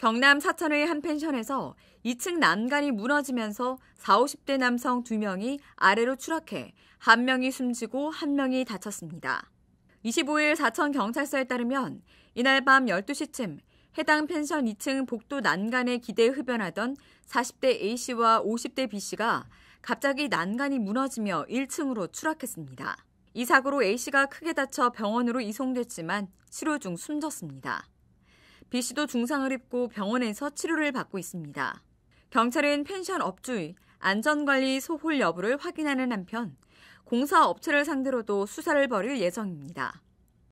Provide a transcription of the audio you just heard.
경남 사천의 한 펜션에서 2층 난간이 무너지면서 40, 50대 남성 2명이 아래로 추락해 한명이 숨지고 한명이 다쳤습니다. 25일 사천 경찰서에 따르면 이날 밤 12시쯤 해당 펜션 2층 복도 난간에 기대 흡연하던 40대 A씨와 50대 B씨가 갑자기 난간이 무너지며 1층으로 추락했습니다. 이 사고로 A씨가 크게 다쳐 병원으로 이송됐지만 치료 중 숨졌습니다. B 씨도 중상을 입고 병원에서 치료를 받고 있습니다. 경찰은 펜션 업주의 안전관리 소홀 여부를 확인하는 한편 공사 업체를 상대로도 수사를 벌일 예정입니다.